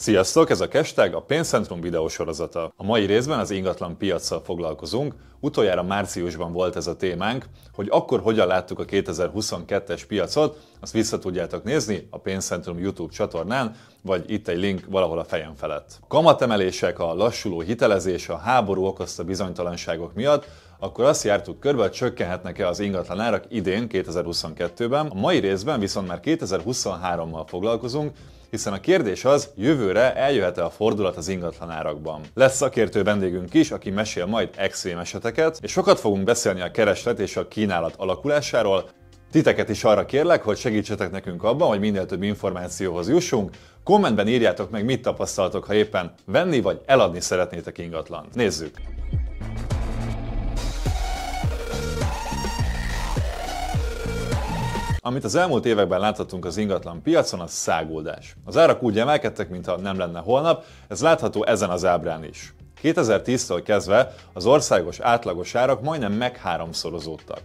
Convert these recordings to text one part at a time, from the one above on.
Sziasztok, ez a Kesteg a Pénzcentrum videósorozata. A mai részben az ingatlan piacsal foglalkozunk. Utoljára márciusban volt ez a témánk, hogy akkor hogyan láttuk a 2022-es piacot, azt vissza tudjátok nézni a Pénzcentrum YouTube csatornán, vagy itt egy link valahol a fejem felett. A kamatemelések, a lassuló hitelezés, a háború okozta bizonytalanságok miatt akkor azt jártuk körbe, hogy csökkenhetnek-e az ingatlanárak idén, 2022-ben. A mai részben viszont már 2023-mal foglalkozunk, hiszen a kérdés az, jövőre eljöhet-e a fordulat az ingatlanárakban. Lesz szakértő vendégünk is, aki mesél majd extrém eseteket, és sokat fogunk beszélni a kereslet és a kínálat alakulásáról, Titeket is arra kérlek, hogy segítsetek nekünk abban, hogy minél több információhoz jussunk. Kommentben írjátok meg, mit tapasztaltok, ha éppen venni vagy eladni szeretnétek ingatlant. Nézzük! Amit az elmúlt években láthatunk az ingatlan piacon, az száguldás. Az árak úgy emelkedtek, mintha nem lenne holnap, ez látható ezen az ábrán is. 2010-től kezdve az országos átlagos árak majdnem megháromszorozódtak.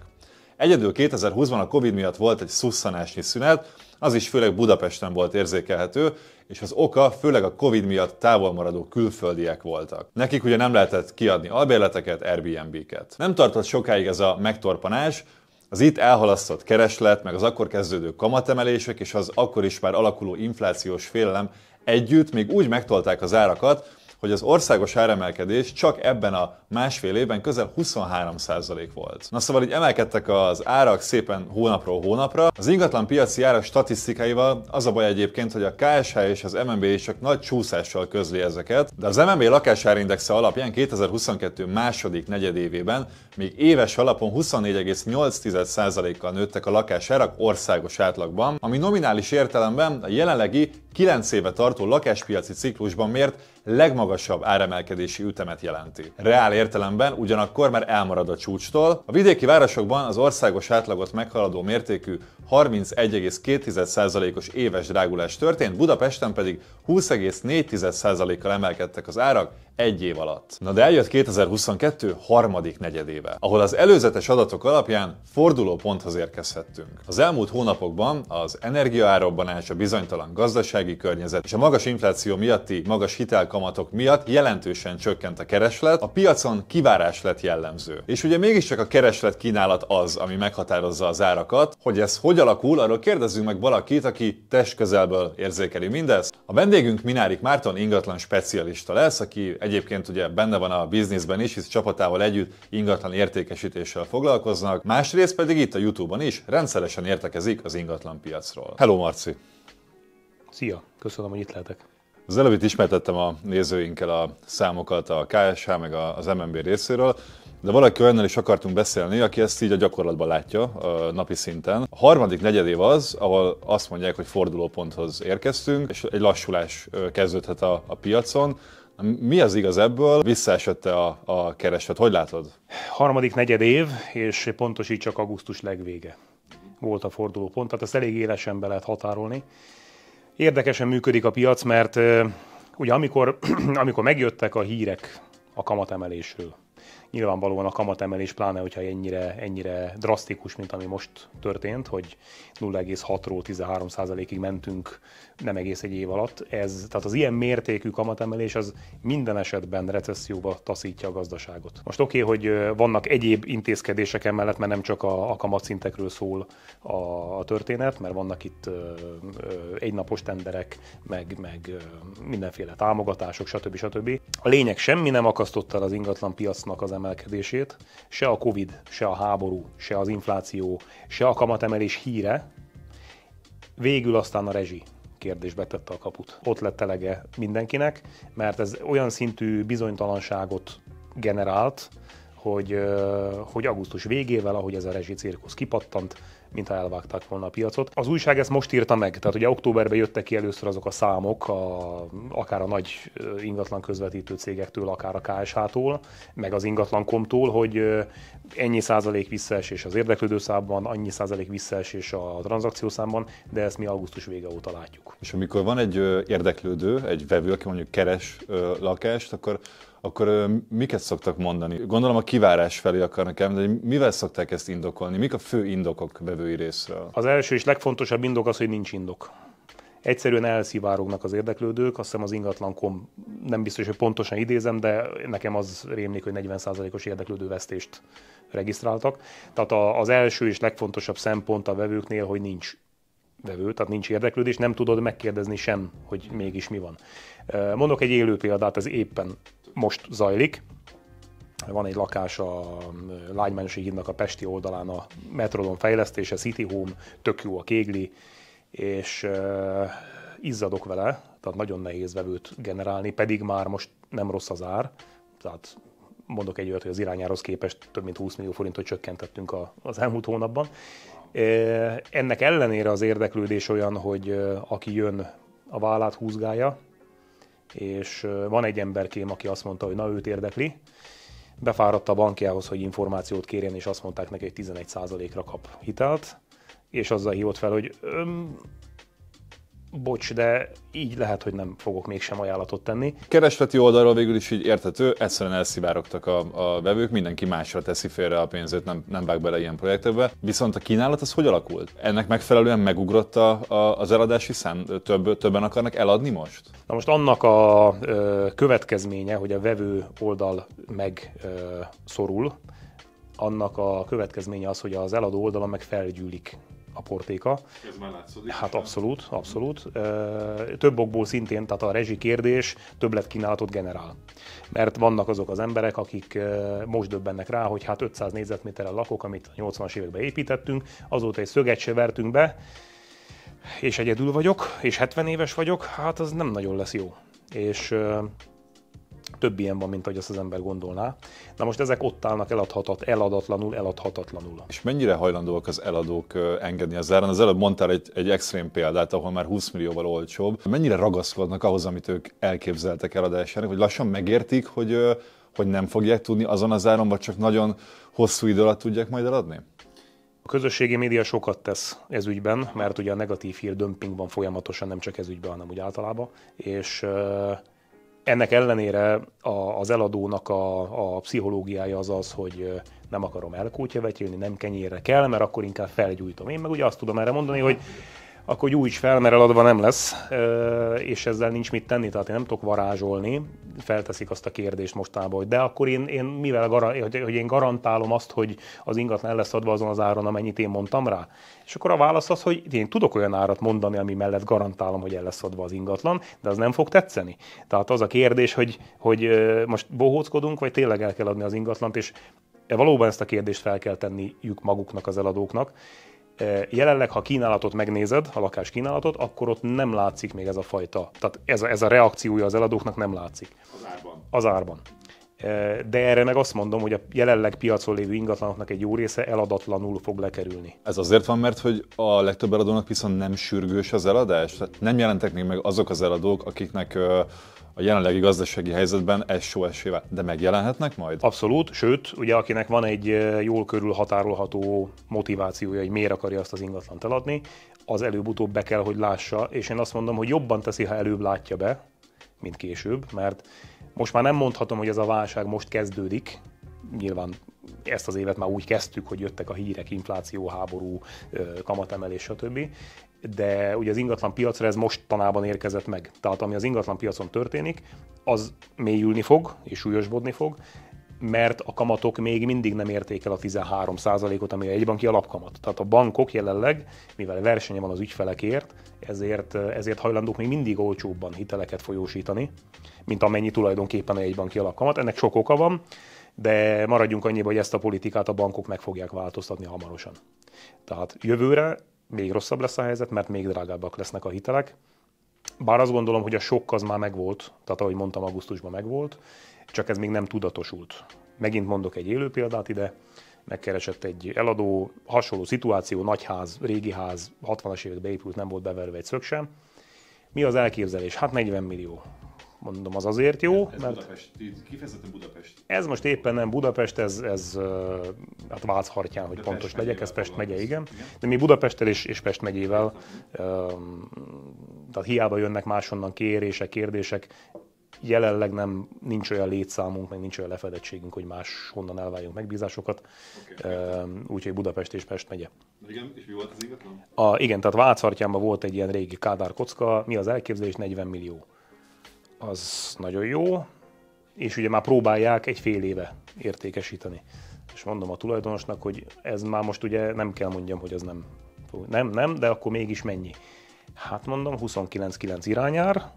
Egyedül 2020-ban a Covid miatt volt egy szusszanásnyi szünet, az is főleg Budapesten volt érzékelhető, és az oka főleg a Covid miatt távolmaradó külföldiek voltak. Nekik ugye nem lehetett kiadni albérleteket, Airbnb-ket. Nem tartott sokáig ez a megtorpanás, az itt elhalasztott kereslet, meg az akkor kezdődő kamatemelések és az akkor is már alakuló inflációs félelem együtt még úgy megtolták az árakat, hogy az országos áremelkedés csak ebben a másfél évben közel 23% volt. Na szóval így emelkedtek az árak szépen hónapról hónapra. Az ingatlan piaci árak statisztikáival az a baj egyébként, hogy a KSH és az MNB is csak nagy csúszással közli ezeket, de az MNB lakásárindexe alapján 2022 második negyedévében még éves alapon 24,8%-kal nőttek a lakásárak országos átlagban, ami nominális értelemben a jelenlegi 9 éve tartó lakáspiaci ciklusban mért legmagasabb áremelkedési ütemet jelenti. Reál értelemben ugyanakkor már elmarad a csúcstól, a vidéki városokban az országos átlagot meghaladó mértékű 31,2%-os éves drágulás történt, Budapesten pedig 20,4%-kal emelkedtek az árak egy év alatt. Na de eljött 2022 harmadik negyedéve, ahol az előzetes adatok alapján forduló ponthoz érkezhettünk. Az elmúlt hónapokban az energiaárobbanás, a bizonytalan gazdasági környezet és a magas infláció miatti magas hitelkamatok miatt jelentősen csökkent a kereslet, a piacon kivárás lett jellemző. És ugye mégiscsak a kereslet kínálat az, ami meghatározza az árakat, hogy ez hogy hogy alakul, arról kérdezzünk meg valakit, aki test közelből érzékeli mindezt. A vendégünk Minárik Márton ingatlan specialista lesz, aki egyébként ugye benne van a bizniszben is, hisz csapatával együtt ingatlan értékesítéssel foglalkoznak, másrészt pedig itt a Youtube-on is rendszeresen értekezik az ingatlan piacról. Hello Marci! Szia! Köszönöm, hogy itt lehetek. Az előbb ismertettem a nézőinkkel a számokat a KSH meg az MNB részéről. De valaki olyannal is akartunk beszélni, aki ezt így a gyakorlatban látja a napi szinten. A harmadik negyedév az, ahol azt mondják, hogy fordulóponthoz érkeztünk, és egy lassulás kezdődhet a, a piacon. Mi az igaz ebből? Visszaesette a, a kereset, hogy látod? Harmadik negyed év, és pontosít csak augusztus legvége volt a fordulópont, tehát ezt elég élesen be lehet határolni. Érdekesen működik a piac, mert ugye amikor, amikor megjöttek a hírek a kamatemelésről, Nyilvánvalóan a kamatemelés, pláne hogyha ennyire, ennyire drasztikus, mint ami most történt, hogy 0,6-ról 13%-ig mentünk nem egész egy év alatt. Ez, tehát az ilyen mértékű kamatemelés az minden esetben recesszióba taszítja a gazdaságot. Most oké, okay, hogy vannak egyéb intézkedések emellett, mert nem csak a, a kamatszintekről szól a, a történet, mert vannak itt ö, ö, egynapos tenderek, meg, meg ö, mindenféle támogatások, stb. stb. A lényeg semmi nem akasztotta el az ingatlan piacnak az emelkedését, se a Covid, se a háború, se az infláció, se a kamatemelés híre, végül aztán a rezsi kérdés tette a kaput. Ott lett elege mindenkinek, mert ez olyan szintű bizonytalanságot generált, hogy, hogy augusztus végével, ahogy ez a rezsi cirkusz kipattant, mintha elvágták volna a piacot. Az újság ezt most írta meg, tehát ugye októberben jöttek ki először azok a számok, a, akár a nagy ingatlan közvetítő cégektől, akár a KSH-tól, meg az ingatlankomtól, hogy ennyi százalék visszaesés az érdeklődő számban, annyi százalék visszaesés a tranzakció számban, de ezt mi augusztus vége óta látjuk. És amikor van egy érdeklődő, egy vevő, aki mondjuk keres lakást, akkor akkor miket szoktak mondani? Gondolom a kivárás felé akarnak elmenni, hogy mivel szokták ezt indokolni? Mik a fő indokok vevői részről? Az első és legfontosabb indok az, hogy nincs indok. Egyszerűen elszivárognak az érdeklődők, azt hiszem az ingatlankom, nem biztos, hogy pontosan idézem, de nekem az rémlik, hogy 40%-os érdeklődő vesztést regisztráltak. Tehát az első és legfontosabb szempont a vevőknél, hogy nincs vevő, tehát nincs érdeklődés, nem tudod megkérdezni sem, hogy mégis mi van. Mondok egy élő példát, ez éppen most zajlik. Van egy lakás a Lágymányosi hídnak a Pesti oldalán a Metrodon fejlesztése, City Home, tök jó a kégli, és uh, izzadok vele, tehát nagyon nehéz vevőt generálni, pedig már most nem rossz az ár, tehát mondok egy olyat, hogy az irányához képest több mint 20 millió forintot csökkentettünk a, az elmúlt hónapban. Ennek ellenére az érdeklődés olyan, hogy aki jön, a vállát húzgálja, és van egy emberkém, aki azt mondta, hogy na őt érdekli, befáradt a bankjához, hogy információt kérjen, és azt mondták neki, hogy 11%-ra kap hitelt, és azzal hívott fel, hogy öm, bocs, de így lehet, hogy nem fogok mégsem ajánlatot tenni. Keresleti oldalról végül is így érthető, egyszerűen elszivárogtak a, a vevők, mindenki másra teszi félre a pénzét, nem, nem vág bele ilyen projektekbe. Viszont a kínálat az hogy alakult? Ennek megfelelően megugrott a, a, az eladási szám? Több, többen akarnak eladni most? Na most annak a ö, következménye, hogy a vevő oldal megszorul, annak a következménye az, hogy az eladó oldalon meg felgyűlik a portéka. Ez már látszódik. Hát abszolút, abszolút. Több okból szintén, tehát a rezsi kérdés többletkínálatot generál. Mert vannak azok az emberek, akik most döbbennek rá, hogy hát 500 négyzetméterrel lakok, amit 80-as években építettünk, azóta egy szöget se vertünk be, és egyedül vagyok, és 70 éves vagyok, hát az nem nagyon lesz jó. És több ilyen van, mint ahogy azt az ember gondolná. Na most ezek ott állnak eladhatat, eladatlanul, eladhatatlanul. És mennyire hajlandóak az eladók engedni az áron? Az előbb mondtál egy, egy extrém példát, ahol már 20 millióval olcsóbb. Mennyire ragaszkodnak ahhoz, amit ők elképzeltek eladásának, hogy lassan megértik, hogy, hogy nem fogják tudni azon az áron, vagy csak nagyon hosszú idő alatt tudják majd eladni? A közösségi média sokat tesz ez ügyben, mert ugye a negatív hír dömping van folyamatosan, nem csak ez ügyben, hanem úgy általában, és ennek ellenére a, az eladónak a, a pszichológiája az az, hogy nem akarom elkótyavetélni, nem kenyérre kell, mert akkor inkább felgyújtom. Én meg ugye azt tudom erre mondani, hogy akkor is fel, mert eladva nem lesz, és ezzel nincs mit tenni, tehát én nem tudok varázsolni, felteszik azt a kérdést mostában, hogy de akkor én, én mivel hogy én garantálom azt, hogy az ingatlan el lesz adva azon az áron, amennyit én mondtam rá? És akkor a válasz az, hogy én tudok olyan árat mondani, ami mellett garantálom, hogy el lesz adva az ingatlan, de az nem fog tetszeni. Tehát az a kérdés, hogy, hogy most bohóckodunk, vagy tényleg el kell adni az ingatlant, és e valóban ezt a kérdést fel kell tenniük maguknak, az eladóknak, Jelenleg, ha kínálatot megnézed, a lakás kínálatot, akkor ott nem látszik még ez a fajta. Tehát ez a, ez a reakciója az eladóknak nem látszik. Az árban. Az árban. De erre meg azt mondom, hogy a jelenleg piacon lévő ingatlanoknak egy jó része eladatlanul fog lekerülni. Ez azért van, mert hogy a legtöbb eladónak viszont nem sürgős az eladás? Tehát nem jelentek még meg azok az eladók, akiknek a jelenlegi gazdasági helyzetben só esével. de megjelenhetnek majd? Abszolút, sőt, ugye akinek van egy eh, jól körül határolható motivációja, hogy miért akarja azt az ingatlant eladni, az előbb-utóbb be kell, hogy lássa, és én azt mondom, hogy jobban teszi, ha előbb látja be, mint később, mert most már nem mondhatom, hogy ez a válság most kezdődik, nyilván ezt az évet már úgy kezdtük, hogy jöttek a hírek, infláció, háború, eh, kamatemelés, stb de ugye az ingatlan piacra ez mostanában érkezett meg. Tehát ami az ingatlan piacon történik, az mélyülni fog és súlyosbodni fog, mert a kamatok még mindig nem érték el a 13%-ot, ami egy banki alapkamat. Tehát a bankok jelenleg, mivel versenye van az ügyfelekért, ezért, ezért hajlandók még mindig olcsóbban hiteleket folyósítani, mint amennyi tulajdonképpen a banki alapkamat. Ennek sok oka van, de maradjunk annyiba, hogy ezt a politikát a bankok meg fogják változtatni hamarosan. Tehát jövőre még rosszabb lesz a helyzet, mert még drágábbak lesznek a hitelek. Bár azt gondolom, hogy a sok az már megvolt, tehát ahogy mondtam, augusztusban megvolt, csak ez még nem tudatosult. Megint mondok egy élő példát ide, megkeresett egy eladó, hasonló szituáció, nagyház, régi ház, 60-as években épült, nem volt beverve egy szög sem. Mi az elképzelés? Hát 40 millió mondom, az azért jó. Ez mert Budapest, kifejezetten Budapest. Ez most éppen nem Budapest, ez, ez hát Váchartján, hogy De pontos Pest legyek, ez Pest megye, igen. igen. De mi Budapesttel és, és Pest megyével, tehát hiába jönnek máshonnan kérések, kérdések, jelenleg nem nincs olyan létszámunk, meg nincs olyan lefedettségünk, hogy máshonnan elváljunk megbízásokat. Okay, Úgyhogy Budapest és Pest megye. Igen, és mi volt az ingatlan? A, igen, tehát Váchartjánban volt egy ilyen régi Kádár kocka, mi az elképzelés? 40 millió az nagyon jó, és ugye már próbálják egy fél éve értékesíteni. És mondom a tulajdonosnak, hogy ez már most ugye nem kell mondjam, hogy ez nem. Nem, nem, de akkor mégis mennyi? Hát mondom, 29,9 irányár,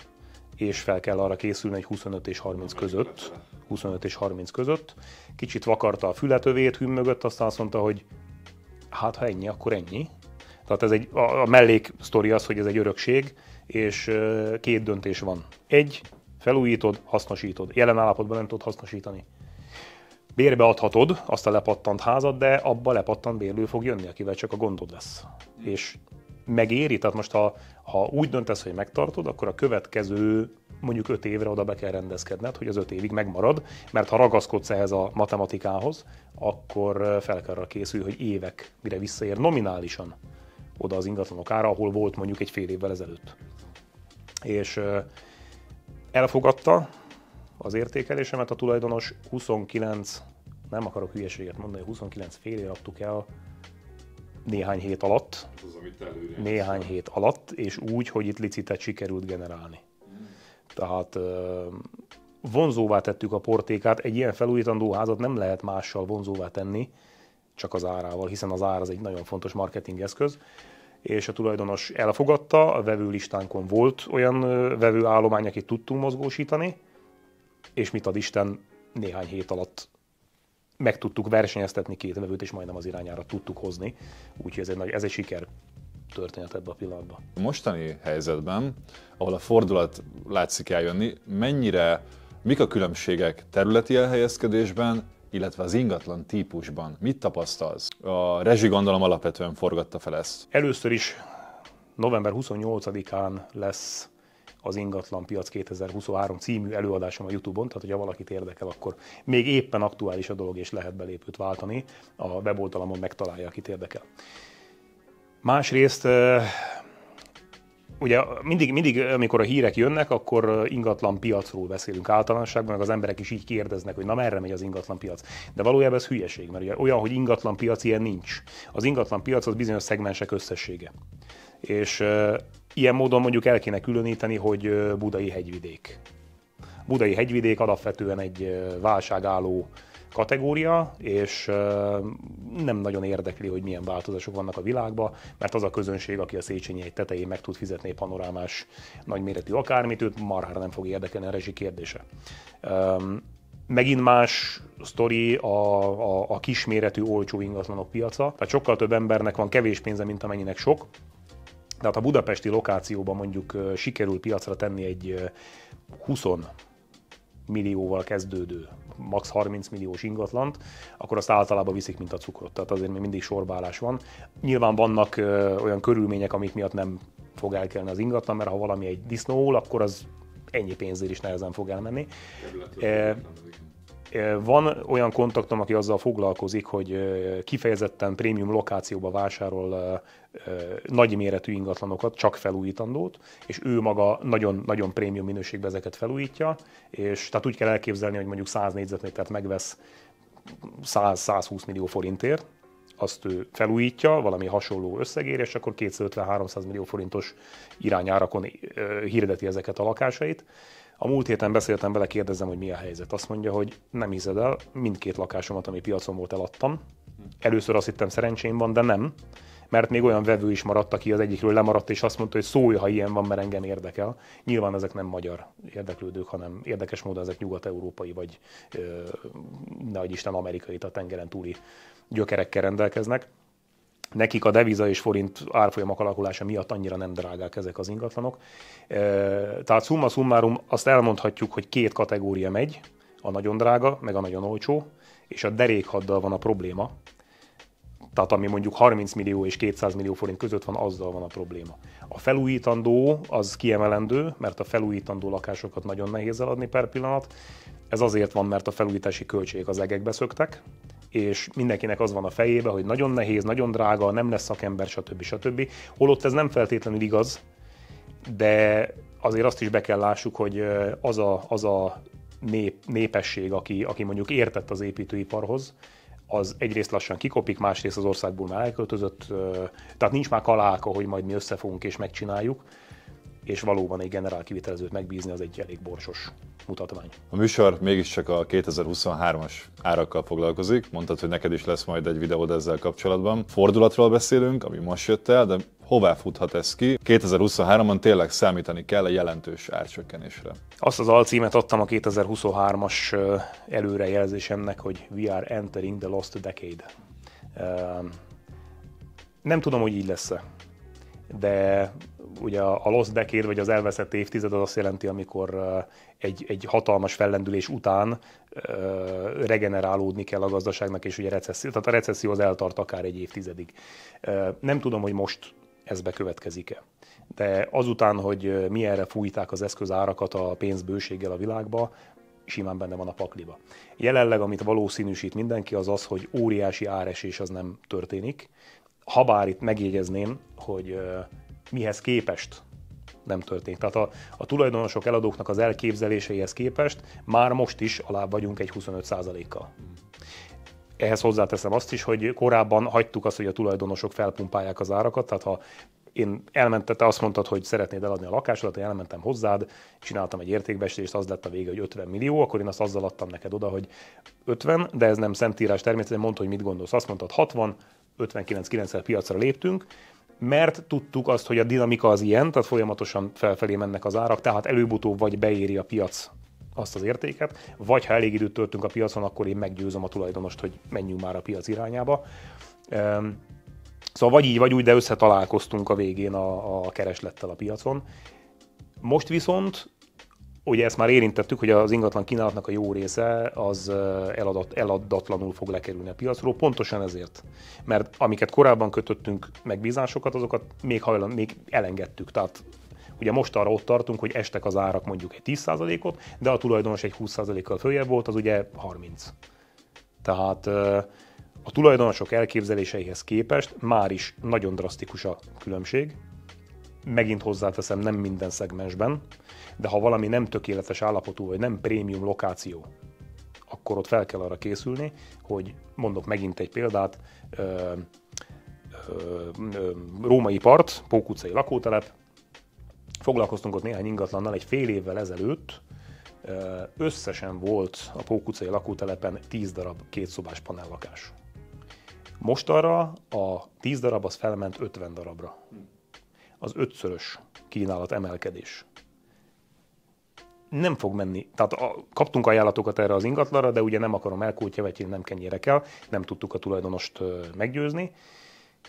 és fel kell arra készülni, hogy 25 és 30 között, 25 és 30 között. Kicsit vakarta a fületövét, mögött, aztán azt mondta, hogy hát ha ennyi, akkor ennyi. Tehát ez egy, a, a mellék sztori az, hogy ez egy örökség, és két döntés van. Egy, felújítod, hasznosítod. Jelen állapotban nem tudod hasznosítani. Bérbe adhatod azt a lepattant házat, de abba lepattant bérlő fog jönni, akivel csak a gondod lesz. És megéri, tehát most ha, ha úgy döntesz, hogy megtartod, akkor a következő mondjuk öt évre oda be kell rendezkedned, hogy az öt évig megmarad, mert ha ragaszkodsz ehhez a matematikához, akkor fel kell arra készülni, hogy évekre visszaér nominálisan oda az ingatlanok ára, ahol volt mondjuk egy fél évvel ezelőtt. És elfogadta az értékelésemet a tulajdonos 29, nem akarok hülyeséget mondani, 29 év adtuk el néhány hét alatt. az, amit előre Néhány hét alatt, és úgy, hogy itt licitet sikerült generálni. Tehát vonzóvá tettük a portékát, egy ilyen felújítandó házat nem lehet mással vonzóvá tenni, csak az árával, hiszen az ár az egy nagyon fontos marketing eszköz, és a tulajdonos elfogadta, a vevőlistánkon volt olyan vevőállomány, akit tudtunk mozgósítani, és mit ad Isten, néhány hét alatt meg tudtuk versenyeztetni két vevőt, és majdnem az irányára tudtuk hozni, úgyhogy ez egy, nagy, ez egy siker történet ebben a pillanatban. A mostani helyzetben, ahol a fordulat látszik eljönni, mennyire, mik a különbségek területi elhelyezkedésben, illetve az ingatlan típusban mit tapasztalsz? A rezsi gondolom alapvetően forgatta fel ezt. Először is november 28-án lesz az ingatlan piac 2023 című előadásom a Youtube-on, tehát ha valakit érdekel, akkor még éppen aktuális a dolog, és lehet belépőt váltani. A weboldalamon megtalálja, akit érdekel. Másrészt eh, ugye mindig, mindig, amikor a hírek jönnek, akkor ingatlan piacról beszélünk általánosságban, meg az emberek is így kérdeznek, hogy na merre megy az ingatlan piac. De valójában ez hülyeség, mert ugye olyan, hogy ingatlan piac ilyen nincs. Az ingatlan piac az bizonyos szegmensek összessége. És uh, ilyen módon mondjuk el kéne különíteni, hogy budai hegyvidék. Budai hegyvidék alapvetően egy válságálló kategória, és nem nagyon érdekli, hogy milyen változások vannak a világban, mert az a közönség, aki a Széchenyi egy tetején meg tud fizetni panorámás nagyméretű akármit, őt marhára nem fog érdekelni a rezsi kérdése megint más sztori a, a, a kisméretű olcsó ingatlanok piaca. Tehát sokkal több embernek van kevés pénze, mint amennyinek sok. Tehát a budapesti lokációban mondjuk sikerül piacra tenni egy 20 millióval kezdődő, max 30 milliós ingatlant, akkor azt általában viszik, mint a cukrot. Tehát azért még mindig sorbálás van. Nyilván vannak ö, olyan körülmények, amik miatt nem fog elkelni az ingatlan, mert ha valami egy disznóul, akkor az ennyi pénzért is nehezen fog elmenni. Területi, e, van olyan kontaktom, aki azzal foglalkozik, hogy kifejezetten prémium lokációba vásárol nagy méretű ingatlanokat, csak felújítandót, és ő maga nagyon-nagyon prémium minőségben ezeket felújítja, és tehát úgy kell elképzelni, hogy mondjuk 100 négyzetmétert megvesz 100-120 millió forintért, azt ő felújítja valami hasonló összegér, és akkor 250-300 millió forintos irányárakon hirdeti ezeket a lakásait. A múlt héten beszéltem vele, kérdezem, hogy mi a helyzet. Azt mondja, hogy nem hiszed el, mindkét lakásomat, ami piacon volt, eladtam. Először azt hittem szerencsém van, de nem, mert még olyan vevő is maradt, aki az egyikről lemaradt, és azt mondta, hogy szólj, ha ilyen van, mert engem érdekel. Nyilván ezek nem magyar érdeklődők, hanem érdekes módon ezek nyugat-európai, vagy ö, nehogy Isten amerikai, a tengeren túli gyökerekkel rendelkeznek nekik a deviza és forint árfolyamak alakulása miatt annyira nem drágák ezek az ingatlanok. Tehát summa summarum azt elmondhatjuk, hogy két kategória megy, a nagyon drága, meg a nagyon olcsó, és a derékhaddal van a probléma. Tehát ami mondjuk 30 millió és 200 millió forint között van, azzal van a probléma. A felújítandó az kiemelendő, mert a felújítandó lakásokat nagyon nehéz eladni per pillanat. Ez azért van, mert a felújítási költségek az egekbe szöktek, és mindenkinek az van a fejébe, hogy nagyon nehéz, nagyon drága, nem lesz szakember, stb. stb. Holott ez nem feltétlenül igaz, de azért azt is be kell lássuk, hogy az a, az a nép, népesség, aki, aki mondjuk értett az építőiparhoz, az egyrészt lassan kikopik, másrészt az országból már elköltözött, tehát nincs már kaláka, hogy majd mi összefogunk és megcsináljuk, és valóban egy generál kivitelezőt megbízni az egy elég borsos mutatvány. A műsor mégiscsak a 2023-as árakkal foglalkozik, mondtad, hogy neked is lesz majd egy videód ezzel kapcsolatban. Fordulatról beszélünk, ami most jött el, de hová futhat ez ki? 2023-ban tényleg számítani kell a jelentős árcsökkenésre. Azt az alcímet adtam a 2023-as előrejelzésemnek, hogy We are entering the lost decade. Nem tudom, hogy így lesz-e de ugye a lost decade, vagy az elveszett évtized az azt jelenti, amikor egy, egy hatalmas fellendülés után regenerálódni kell a gazdaságnak, és ugye recesszió, tehát a recesszió az eltart akár egy évtizedig. Nem tudom, hogy most ez bekövetkezik-e. De azután, hogy mi erre fújták az eszközárakat a pénzbőséggel a világba, simán benne van a pakliba. Jelenleg, amit valószínűsít mindenki, az az, hogy óriási áresés az nem történik, habár itt megjegyezném, hogy mihez képest nem történt. Tehát a, a tulajdonosok eladóknak az elképzeléseihez képest már most is alá vagyunk egy 25%-kal. Ehhez hozzáteszem azt is, hogy korábban hagytuk azt, hogy a tulajdonosok felpumpálják az árakat, tehát ha én elmentem, te azt mondtad, hogy szeretnéd eladni a lakásodat, én elmentem hozzád, csináltam egy értékbestést, az lett a vége, hogy 50 millió, akkor én azt azzal adtam neked oda, hogy 50, de ez nem szentírás természetesen, mondta, hogy mit gondolsz. Azt mondtad 60, 59-90 piacra léptünk, mert tudtuk azt, hogy a dinamika az ilyen, tehát folyamatosan felfelé mennek az árak, tehát előbb-utóbb vagy beéri a piac azt az értéket, vagy ha elég időt töltünk a piacon, akkor én meggyőzöm a tulajdonost, hogy menjünk már a piac irányába. Ehm, szóval vagy így, vagy úgy, de összetalálkoztunk a végén a, a kereslettel a piacon. Most viszont ugye ezt már érintettük, hogy az ingatlan kínálatnak a jó része az eladat, eladatlanul fog lekerülni a piacról, pontosan ezért. Mert amiket korábban kötöttünk megbízásokat, azokat még, hajlan, még elengedtük. Tehát Ugye most arra ott tartunk, hogy estek az árak mondjuk egy 10%-ot, de a tulajdonos egy 20%-kal följebb volt, az ugye 30. Tehát a tulajdonosok elképzeléseihez képest már is nagyon drasztikus a különbség. Megint hozzáteszem, nem minden szegmensben, de ha valami nem tökéletes állapotú, vagy nem prémium lokáció, akkor ott fel kell arra készülni, hogy mondok megint egy példát, ö, ö, ö, római part, utcai lakótelep, foglalkoztunk ott néhány ingatlannal egy fél évvel ezelőtt, összesen volt a utcai lakótelepen 10 darab kétszobás panellakás. Most arra a 10 darab az felment 50 darabra. Az ötszörös kínálat emelkedés nem fog menni. Tehát a, kaptunk ajánlatokat erre az ingatlanra, de ugye nem akarom vagy nem kenyére kell, nem tudtuk a tulajdonost meggyőzni,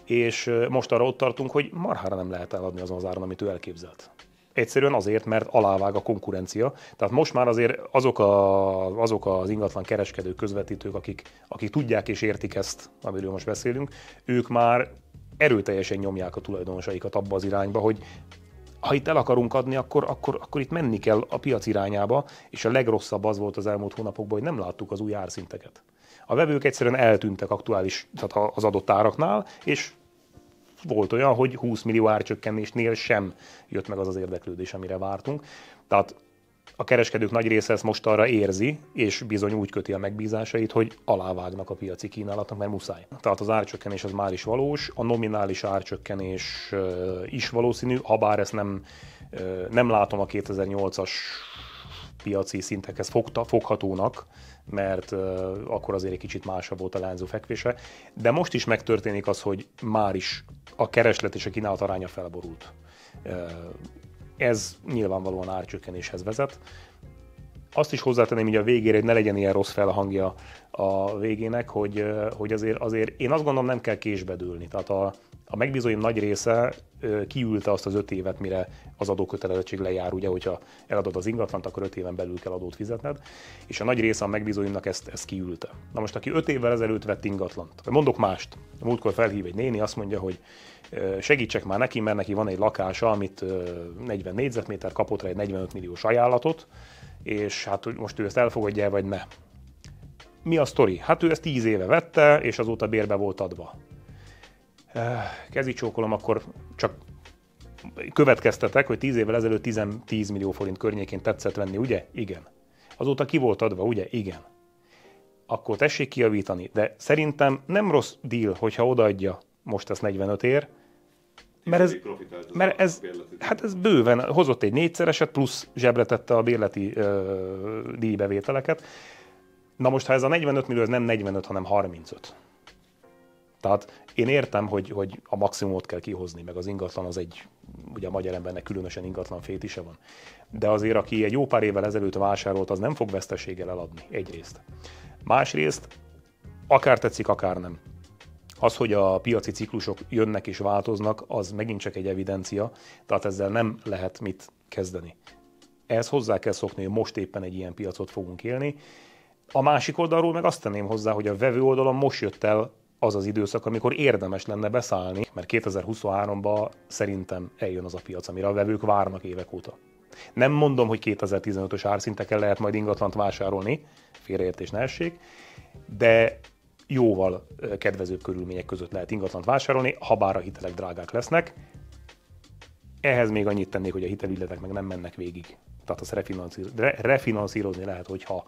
és most arra ott tartunk, hogy marhára nem lehet eladni azon az áron, amit ő elképzelt. Egyszerűen azért, mert alávág a konkurencia. Tehát most már azért azok, a, azok az ingatlan kereskedők, közvetítők, akik, akik tudják és értik ezt, amiről most beszélünk, ők már erőteljesen nyomják a tulajdonosaikat abba az irányba, hogy ha itt el akarunk adni, akkor, akkor, akkor itt menni kell a piac irányába, és a legrosszabb az volt az elmúlt hónapokban, hogy nem láttuk az új árszinteket. A vevők egyszerűen eltűntek aktuális, tehát az adott áraknál, és volt olyan, hogy 20 millió árcsökkenésnél sem jött meg az az érdeklődés, amire vártunk. Tehát a kereskedők nagy része ezt most arra érzi, és bizony úgy köti a megbízásait, hogy alávágnak a piaci kínálatnak, mert muszáj. Tehát az árcsökkenés az már is valós, a nominális árcsökkenés is valószínű, ha bár ezt nem, nem látom a 2008-as piaci szintekhez fogta, foghatónak, mert uh, akkor azért egy kicsit másabb volt a lányzó fekvése. De most is megtörténik az, hogy már is a kereslet és a kínálat aránya felborult. Uh, ez nyilvánvalóan árcsökkenéshez vezet. Azt is hozzátenném hogy a végére, hogy ne legyen ilyen rossz fel a hangja a végének, hogy, hogy azért, azért én azt gondolom nem kell késbedülni. Tehát a, a megbízóim nagy része kiülte azt az öt évet, mire az adókötelezettség lejár, ugye, hogyha eladod az ingatlant, akkor öt éven belül kell adót fizetned, és a nagy része a megbízóimnak ezt, ezt kiülte. Na most, aki öt évvel ezelőtt vett ingatlant, mondok mást, a múltkor felhív egy néni, azt mondja, hogy segítsek már neki, mert neki van egy lakása, amit 40 négyzetméter kapott rá egy 45 milliós ajánlatot, és hát hogy most ő ezt elfogadja, vagy ne. Mi a sztori? Hát ő ezt 10 éve vette, és azóta bérbe volt adva. Kezi csókolom, akkor csak következtetek, hogy 10 évvel ezelőtt 10, 10 millió forint környékén tetszett venni, ugye? Igen. Azóta ki volt adva, ugye? Igen. Akkor tessék kiavítani, de szerintem nem rossz deal, hogyha odaadja most ezt 45 ér, mert ez, mert ez, hát ez bőven hozott egy négyszereset, plusz zsebre tette a bérleti ö, díjbevételeket. Na most, ha ez a 45 millió, ez nem 45, hanem 35. Tehát én értem, hogy, hogy a maximumot kell kihozni, meg az ingatlan az egy, ugye a magyar embernek különösen ingatlan fétise van. De azért, aki egy jó pár évvel ezelőtt vásárolt, az nem fog veszteséggel eladni, egyrészt. Másrészt, akár tetszik, akár nem. Az, hogy a piaci ciklusok jönnek és változnak, az megint csak egy evidencia, tehát ezzel nem lehet mit kezdeni. Ehhez hozzá kell szokni, hogy most éppen egy ilyen piacot fogunk élni. A másik oldalról meg azt tenném hozzá, hogy a vevő oldalon most jött el az az időszak, amikor érdemes lenne beszállni, mert 2023-ban szerintem eljön az a piac, amire a vevők várnak évek óta. Nem mondom, hogy 2015-ös árszinteken lehet majd ingatlant vásárolni, félreértés ne essék, de jóval kedvezőbb körülmények között lehet ingatlant vásárolni, ha bár a hitelek drágák lesznek. Ehhez még annyit tennék, hogy a hitelügyletek meg nem mennek végig. Tehát azt refinanszírozni lehet, hogyha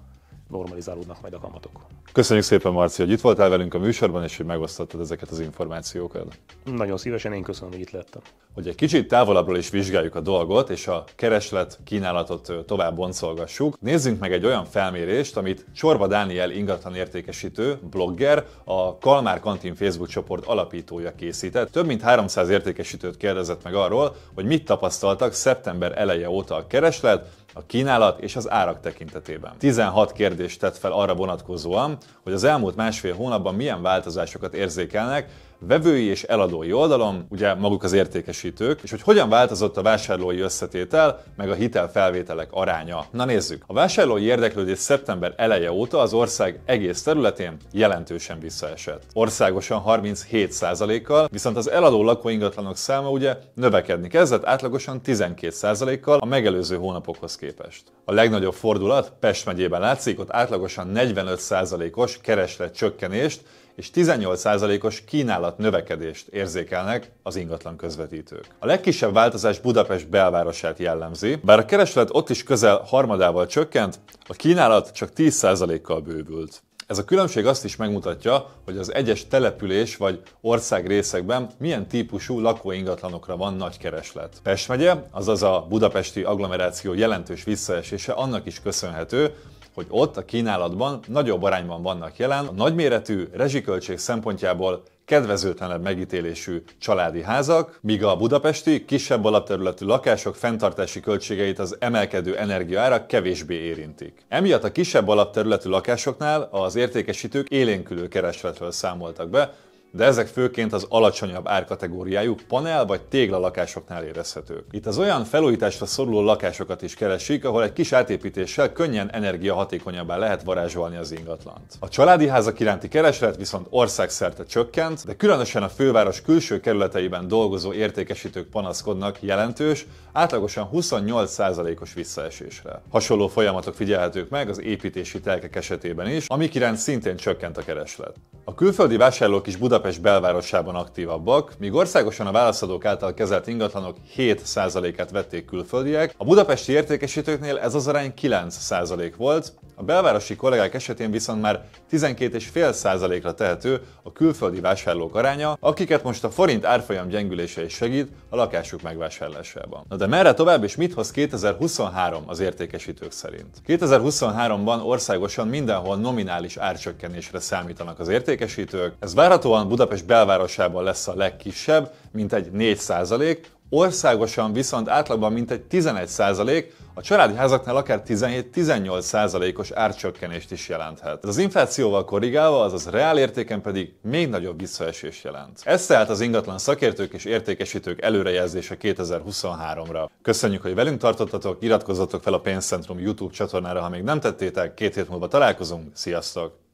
normalizálódnak majd a kamatok. Köszönjük szépen, Marci, hogy itt voltál velünk a műsorban, és hogy megosztottad ezeket az információkat. Nagyon szívesen, én köszönöm, hogy itt lettem. Hogy egy kicsit távolabbról is vizsgáljuk a dolgot, és a kereslet kínálatot tovább boncolgassuk, nézzünk meg egy olyan felmérést, amit Csorba Dániel ingatlan értékesítő, blogger, a Kalmár Kantin Facebook csoport alapítója készített. Több mint 300 értékesítőt kérdezett meg arról, hogy mit tapasztaltak szeptember eleje óta a kereslet, a kínálat és az árak tekintetében. 16 kérdést tett fel arra vonatkozóan, hogy az elmúlt másfél hónapban milyen változásokat érzékelnek, vevői és eladói oldalon, ugye maguk az értékesítők, és hogy hogyan változott a vásárlói összetétel, meg a hitelfelvételek aránya. Na nézzük, a vásárlói érdeklődés szeptember eleje óta az ország egész területén jelentősen visszaesett. Országosan 37%-kal, viszont az eladó lakóingatlanok száma ugye növekedni kezdett, átlagosan 12%-kal a megelőző hónapokhoz képest. A legnagyobb fordulat Pest megyében látszik, ott átlagosan 45%-os kereslet csökkenést, és 18%-os kínálat növekedést érzékelnek az ingatlan közvetítők. A legkisebb változás Budapest belvárosát jellemzi, bár a kereslet ott is közel harmadával csökkent, a kínálat csak 10%-kal bővült. Ez a különbség azt is megmutatja, hogy az egyes település vagy ország részekben milyen típusú lakóingatlanokra van nagy kereslet. Pest megye, azaz a budapesti agglomeráció jelentős visszaesése annak is köszönhető, hogy ott a kínálatban nagyobb arányban vannak jelen a nagyméretű rezsiköltség szempontjából kedvezőtlenebb megítélésű családi házak, míg a budapesti, kisebb alapterületű lakások fenntartási költségeit az emelkedő energiaára kevésbé érintik. Emiatt a kisebb alapterületű lakásoknál az értékesítők élénkülő keresletről számoltak be, de ezek főként az alacsonyabb árkategóriájú panel vagy téglalakásoknál érezhetők. Itt az olyan felújításra szoruló lakásokat is keresik, ahol egy kis átépítéssel könnyen energiahatékonyabbá lehet varázsolni az ingatlant. A családi házak iránti kereslet viszont országszerte csökkent, de különösen a főváros külső kerületeiben dolgozó értékesítők panaszkodnak jelentős, átlagosan 28%-os visszaesésre. Hasonló folyamatok figyelhetők meg az építési telkek esetében is, amik iránt szintén csökkent a kereslet. A külföldi vásárlók is Budapest Budapest belvárosában aktívabbak, míg országosan a válaszadók által kezelt ingatlanok 7%-át vették külföldiek, a budapesti értékesítőknél ez az arány 9% volt, a belvárosi kollégák esetén viszont már 12,5%-ra tehető a külföldi vásárlók aránya, akiket most a forint árfolyam gyengülése is segít a lakásuk megvásárlásában. Na de merre tovább és mit hoz 2023 az értékesítők szerint? 2023-ban országosan mindenhol nominális árcsökkenésre számítanak az értékesítők, ez várhatóan Budapest belvárosában lesz a legkisebb, mint egy 4 százalék, országosan viszont átlagban mintegy 11 százalék, a családi házaknál akár 17-18 százalékos árcsökkenést is jelenthet. Ez az inflációval korrigálva, azaz reál értéken pedig még nagyobb visszaesés jelent. Ez tehát az ingatlan szakértők és értékesítők előrejelzése 2023-ra. Köszönjük, hogy velünk tartottatok, iratkozzatok fel a Pénzcentrum YouTube csatornára, ha még nem tettétek, két hét múlva találkozunk, sziasztok!